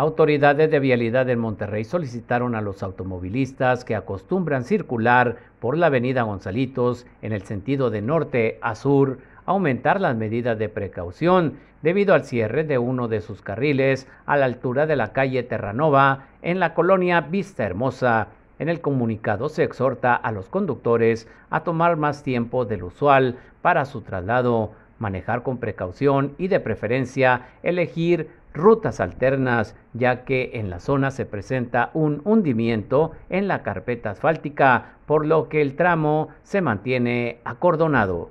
Autoridades de vialidad del Monterrey solicitaron a los automovilistas que acostumbran circular por la avenida Gonzalitos en el sentido de norte a sur aumentar las medidas de precaución debido al cierre de uno de sus carriles a la altura de la calle Terranova en la colonia Vista Hermosa. En el comunicado se exhorta a los conductores a tomar más tiempo del usual para su traslado, manejar con precaución y de preferencia elegir rutas alternas, ya que en la zona se presenta un hundimiento en la carpeta asfáltica, por lo que el tramo se mantiene acordonado.